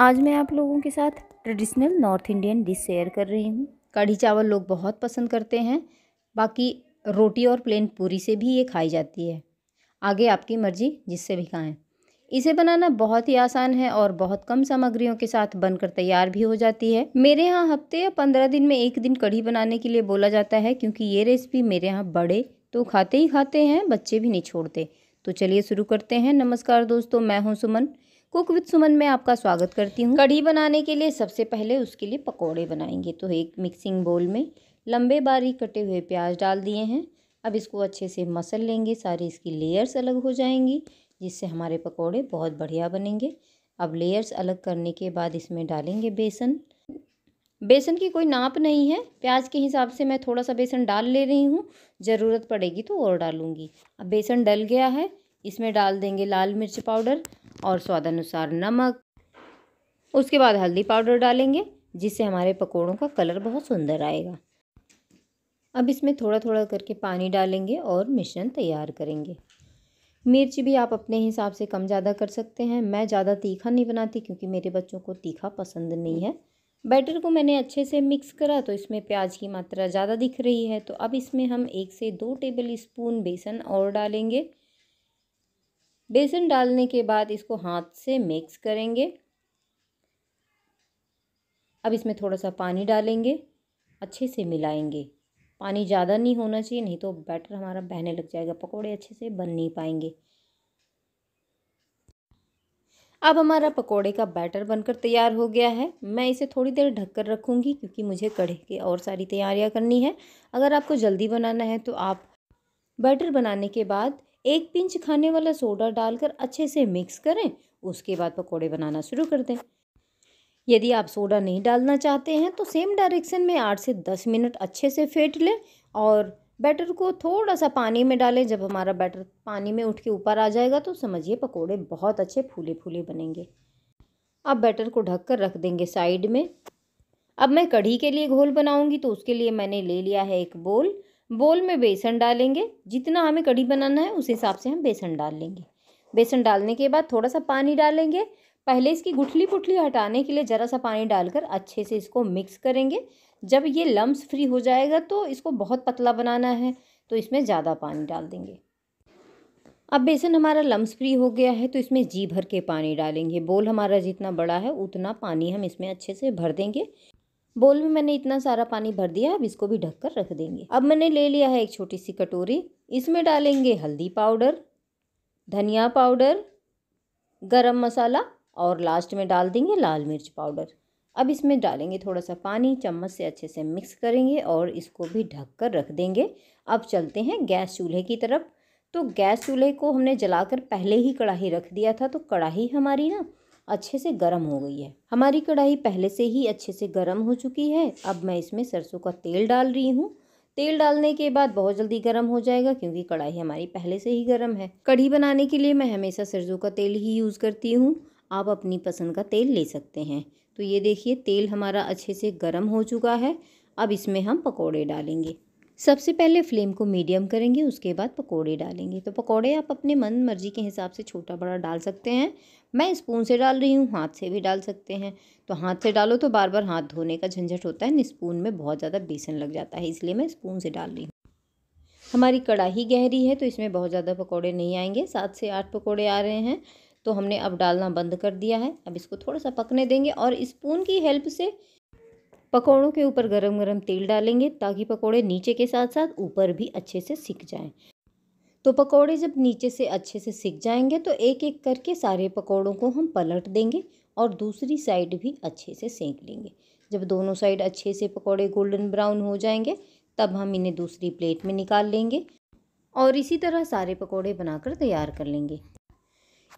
आज मैं आप लोगों के साथ traditional north Indian dish share कर रही हूँ कढ़ी चावल लोग बहुत पसंद करते हैं बाकी रोटी और प्लेन पूरी से भी ये खाई जाती है आगे आपकी मर्जी जिससे भी खाएं इसे बनाना बहुत ही आसान है और बहुत कम सामग्रियों के साथ बनकर तैयार भी हो जाती है मेरे यहाँ हफ्ते या पंद्रह दिन में एक दिन कढ़ी बनाने के लिए बोला जाता है क्योंकि ये रेसिपी मेरे यहाँ बड़े तो खाते ही खाते हैं बच्चे भी नहीं छोड़ते तो चलिए शुरू करते हैं नमस्कार दोस्तों मैं हूँ सुमन कुक विद सुमन में आपका स्वागत करती हूँ कढ़ी बनाने के लिए सबसे पहले उसके लिए पकौड़े बनाएंगे तो एक मिक्सिंग बोल में लंबे बारीक कटे हुए प्याज डाल दिए हैं अब इसको अच्छे से मसल लेंगे सारी इसकी लेयर्स अलग हो जाएंगी जिससे हमारे पकौड़े बहुत बढ़िया बनेंगे अब लेयर्स अलग करने के बाद इसमें डालेंगे बेसन बेसन की कोई नाप नहीं है प्याज के हिसाब से मैं थोड़ा सा बेसन डाल ले रही हूँ ज़रूरत पड़ेगी तो और डालूँगी अब बेसन डल गया है इसमें डाल देंगे लाल मिर्च पाउडर और स्वाद अनुसार नमक उसके बाद हल्दी पाउडर डालेंगे जिससे हमारे पकौड़ों का कलर बहुत सुंदर आएगा अब इसमें थोड़ा थोड़ा करके पानी डालेंगे और मिश्रण तैयार करेंगे मिर्च भी आप अपने हिसाब से कम ज़्यादा कर सकते हैं मैं ज़्यादा तीखा नहीं बनाती क्योंकि मेरे बच्चों को तीखा पसंद नहीं है बैटर को मैंने अच्छे से मिक्स करा तो इसमें प्याज की मात्रा ज़्यादा दिख रही है तो अब इसमें हम एक से दो टेबल स्पून बेसन और डालेंगे बेसन डालने के बाद इसको हाथ से मिक्स करेंगे अब इसमें थोड़ा सा पानी डालेंगे अच्छे से मिलाएंगे पानी ज़्यादा नहीं होना चाहिए नहीं तो बैटर हमारा बहने लग जाएगा पकोड़े अच्छे से बन नहीं पाएंगे अब हमारा पकोड़े का बैटर बनकर तैयार हो गया है मैं इसे थोड़ी देर ढककर रखूँगी क्योंकि मुझे कढ़े की और सारी तैयारियाँ करनी है अगर आपको जल्दी बनाना है तो आप बैटर बनाने के बाद एक पिंच खाने वाला सोडा डालकर अच्छे से मिक्स करें उसके बाद पकौड़े बनाना शुरू कर दें यदि आप सोडा नहीं डालना चाहते हैं तो सेम डायरेक्शन में आठ से दस मिनट अच्छे से फेंट लें और बैटर को थोड़ा सा पानी में डालें जब हमारा बैटर पानी में उठ के ऊपर आ जाएगा तो समझिए पकोड़े बहुत अच्छे फूले फूले बनेंगे अब बैटर को ढक कर रख देंगे साइड में अब मैं कढ़ी के लिए घोल बनाऊंगी तो उसके लिए मैंने ले लिया है एक बोल बोल में बेसन डालेंगे जितना हमें कढ़ी बनाना है उस हिसाब से हम बेसन डाल लेंगे बेसन डालने के बाद थोड़ा सा पानी डालेंगे पहले इसकी गुठली पुठली हटाने के लिए ज़रा सा पानी डालकर अच्छे से इसको मिक्स करेंगे जब ये लम्स फ्री हो जाएगा तो इसको बहुत पतला बनाना है तो इसमें ज़्यादा पानी डाल देंगे अब बेसन हमारा लम्स फ्री हो गया है तो इसमें जी भर के पानी डालेंगे बोल हमारा जितना बड़ा है उतना पानी हम इसमें अच्छे से भर देंगे बोल में मैंने इतना सारा पानी भर दिया अब इसको भी ढककर रख देंगे अब मैंने ले लिया है एक छोटी सी कटोरी इसमें डालेंगे हल्दी पाउडर धनिया पाउडर गरम मसाला और लास्ट में डाल देंगे लाल मिर्च पाउडर अब इसमें डालेंगे थोड़ा सा पानी चम्मच से अच्छे से मिक्स करेंगे और इसको भी ढक कर रख देंगे अब चलते हैं गैस चूल्हे की तरफ तो गैस चूल्हे को हमने जलाकर पहले ही कढ़ाई रख दिया था तो कढ़ाई हमारी ना अच्छे से गर्म हो गई है हमारी कढ़ाई पहले से ही अच्छे से गर्म हो चुकी है अब मैं इसमें सरसों का तेल डाल रही हूँ तेल डालने के बाद बहुत जल्दी गर्म हो जाएगा क्योंकि कढ़ाई हमारी पहले से ही गर्म है कढ़ी बनाने के लिए मैं हमेशा सरसों का तेल ही यूज़ करती हूँ आप अपनी पसंद का तेल ले सकते हैं तो ये देखिए तेल हमारा अच्छे से गर्म हो चुका है अब इसमें हम पकौड़े डालेंगे सबसे पहले फ्लेम को मीडियम करेंगे उसके बाद पकोड़े डालेंगे तो पकोड़े आप अपने मन मर्जी के हिसाब से छोटा बड़ा डाल सकते हैं मैं स्पून से डाल रही हूँ हाथ से भी डाल सकते हैं तो हाथ से डालो तो बार बार हाथ धोने का झंझट होता है स्पून में बहुत ज़्यादा बेसन लग जाता है इसलिए मैं स्पून से डाल रही हूँ हमारी कढ़ाई गहरी है तो इसमें बहुत ज़्यादा पकौड़े नहीं आएंगे सात से आठ पकौड़े आ रहे हैं तो हमने अब डालना बंद कर दिया है अब इसको थोड़ा सा पकने देंगे और स्पून की हेल्प से पकौड़ों के ऊपर गरम गरम तेल डालेंगे ताकि पकौड़े नीचे के साथ साथ ऊपर भी अच्छे से सिक जाएं तो पकौड़े जब नीचे से अच्छे से सिक जाएंगे तो एक एक करके सारे पकौड़ों को हम पलट देंगे और दूसरी साइड भी अच्छे से सेंक लेंगे जब दोनों साइड अच्छे से पकौड़े गोल्डन ब्राउन हो जाएंगे तब हम इन्हें दूसरी प्लेट में निकाल लेंगे और इसी तरह सारे पकौड़े बनाकर तैयार कर लेंगे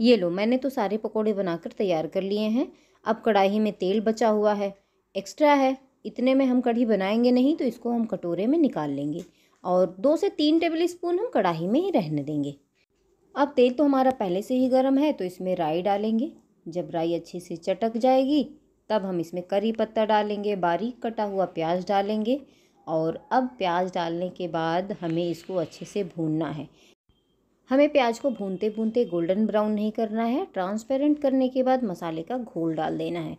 ये लो मैंने तो सारे पकौड़े बनाकर तैयार कर लिए हैं अब कढ़ाई में तेल बचा हुआ है एक्स्ट्रा है इतने में हम कढ़ी बनाएंगे नहीं तो इसको हम कटोरे में निकाल लेंगे और दो से तीन टेबल स्पून हम कढ़ाई में ही रहने देंगे अब तेल तो हमारा पहले से ही गर्म है तो इसमें राई डालेंगे जब राई अच्छे से चटक जाएगी तब हम इसमें करी पत्ता डालेंगे बारीक कटा हुआ प्याज डालेंगे और अब प्याज डालने के बाद हमें इसको अच्छे से भूनना है हमें प्याज को भूनते भूनते गोल्डन ब्राउन नहीं करना है ट्रांसपेरेंट करने के बाद मसाले का घोल डाल देना है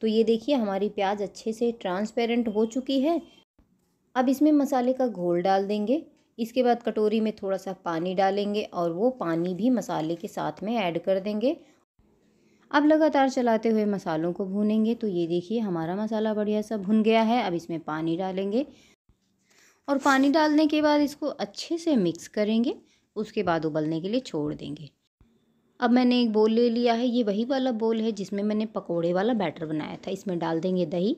तो ये देखिए हमारी प्याज अच्छे से ट्रांसपेरेंट हो चुकी है अब इसमें मसाले का घोल डाल देंगे इसके बाद कटोरी में थोड़ा सा पानी डालेंगे और वो पानी भी मसाले के साथ में ऐड कर देंगे अब लगातार चलाते हुए मसालों को भूनेंगे तो ये देखिए हमारा मसाला बढ़िया सा भुन गया है अब इसमें पानी डालेंगे और पानी डालने के बाद इसको अच्छे से मिक्स करेंगे उसके बाद उबलने के लिए छोड़ देंगे अब मैंने एक बोल ले लिया है ये वही वाला बोल है जिसमें मैंने पकोड़े वाला बैटर बनाया था इसमें डाल देंगे दही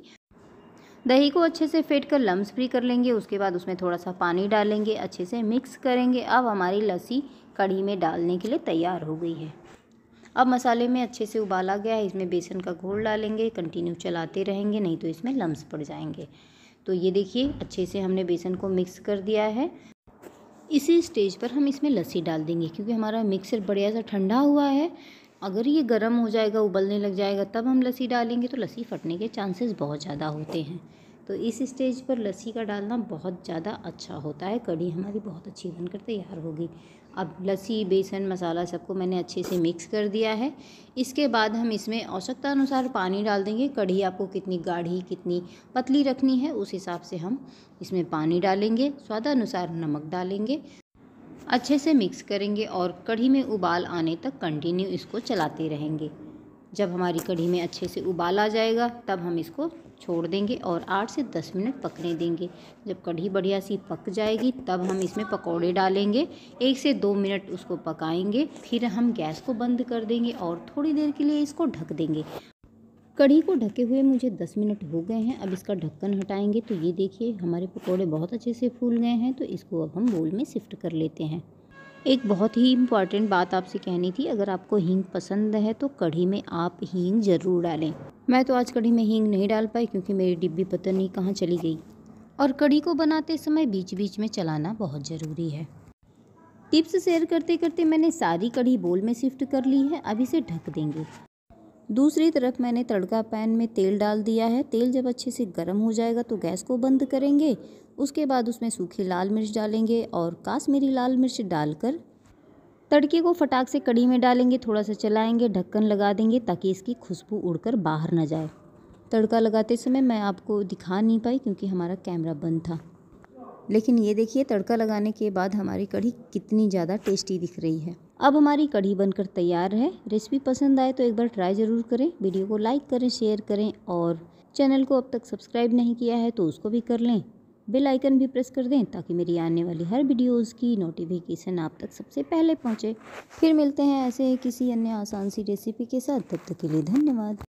दही को अच्छे से फेंट कर लम्स फ्री कर लेंगे उसके बाद उसमें थोड़ा सा पानी डालेंगे अच्छे से मिक्स करेंगे अब हमारी लस्सी कढ़ी में डालने के लिए तैयार हो गई है अब मसाले में अच्छे से उबाला गया है इसमें बेसन का घोल डालेंगे कंटिन्यू चलाते रहेंगे नहीं तो इसमें लम्स पड़ जाएंगे तो ये देखिए अच्छे से हमने बेसन को मिक्स कर दिया है इसी स्टेज पर हम इसमें लस्सी डाल देंगे क्योंकि हमारा मिक्सर बढ़िया सा ठंडा हुआ है अगर ये गर्म हो जाएगा उबलने लग जाएगा तब हम लस्सी डालेंगे तो लस्सी फटने के चांसेस बहुत ज़्यादा होते हैं तो इस स्टेज पर लस्सी का डालना बहुत ज़्यादा अच्छा होता है कड़ी हमारी बहुत अच्छी बनकर तैयार होगी अब लस्सी बेसन मसाला सबको मैंने अच्छे से मिक्स कर दिया है इसके बाद हम इसमें आवश्यकता अनुसार पानी डाल देंगे कढ़ी आपको कितनी गाढ़ी कितनी पतली रखनी है उस हिसाब से हम इसमें पानी डालेंगे स्वादानुसार नमक डालेंगे अच्छे से मिक्स करेंगे और कढ़ी में उबाल आने तक कंटिन्यू इसको चलाते रहेंगे जब हमारी कढ़ी में अच्छे से उबाल आ जाएगा तब हम इसको छोड़ देंगे और आठ से दस मिनट पकने देंगे जब कढ़ी बढ़िया सी पक जाएगी तब हम इसमें पकौड़े डालेंगे एक से दो मिनट उसको पकाएंगे फिर हम गैस को बंद कर देंगे और थोड़ी देर के लिए इसको ढक देंगे कढ़ी को ढके हुए मुझे दस मिनट हो गए हैं अब इसका ढक्कन हटाएंगे तो ये देखिए हमारे पकौड़े बहुत अच्छे से फूल गए हैं तो इसको अब हम बोल में शिफ्ट कर लेते हैं एक बहुत ही इम्पॉर्टेंट बात आपसे कहनी थी अगर आपको हींग पसंद है तो कढ़ी में आप हींग ज़रूर डालें मैं तो आज कढ़ी में हींग नहीं डाल पाई क्योंकि मेरी डिब्बी पता नहीं कहाँ चली गई और कड़ी को बनाते समय बीच बीच में चलाना बहुत ज़रूरी है टिप्स शेयर करते करते मैंने सारी कढ़ी बोल में शिफ्ट कर ली है अब इसे ढक देंगे दूसरी तरफ मैंने तड़का पैन में तेल डाल दिया है तेल जब अच्छे से गर्म हो जाएगा तो गैस को बंद करेंगे उसके बाद उसमें सूखी लाल मिर्च डालेंगे और काश्मीरी लाल मिर्च डालकर तड़के को फटाक से कड़ी में डालेंगे थोड़ा सा चलाएंगे ढक्कन लगा देंगे ताकि इसकी खुशबू उड़कर बाहर ना जाए तड़का लगाते समय मैं आपको दिखा नहीं पाई क्योंकि हमारा कैमरा बंद था लेकिन ये देखिए तड़का लगाने के बाद हमारी कढ़ी कितनी ज़्यादा टेस्टी दिख रही है अब हमारी कढ़ी बनकर तैयार है रेसिपी पसंद आए तो एक बार ट्राई ज़रूर करें वीडियो को लाइक करें शेयर करें और चैनल को अब तक सब्सक्राइब नहीं किया है तो उसको भी कर लें बेल आइकन भी प्रेस कर दें ताकि मेरी आने वाली हर वीडियोस की नोटिफिकेशन आप तक सबसे पहले पहुंचे फिर मिलते हैं ऐसे किसी अन्य आसान सी रेसिपी के साथ तब तक के लिए धन्यवाद